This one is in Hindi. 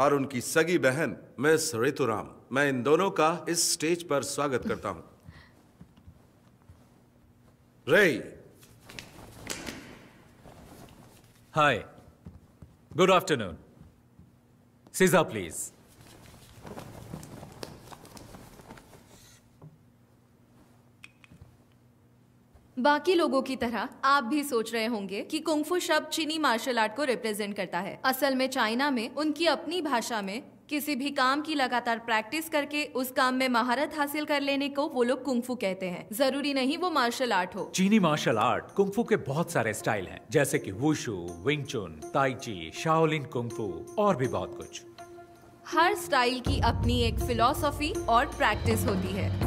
और उनकी सगी बहन मिस ऋतुराम मैं इन दोनों का इस स्टेज पर स्वागत करता हूं रे हाय गुड आफ्टरनून सीजा प्लीज बाकी लोगों की तरह आप भी सोच रहे होंगे कि कुंगफू शब्द चीनी मार्शल आर्ट को रिप्रेजेंट करता है असल में चाइना में उनकी अपनी भाषा में किसी भी काम की लगातार प्रैक्टिस करके उस काम में महारत हासिल कर लेने को वो लोग कुंगफू कहते हैं जरूरी नहीं वो मार्शल आर्ट हो चीनी मार्शल आर्ट कुंगफू के बहुत सारे स्टाइल हैं जैसे कि wushu Wing Chun tai chi Shaolin kung fu और भी बहुत कुछ हर स्टाइल की अपनी एक फिलॉसफी और प्रैक्टिस होती है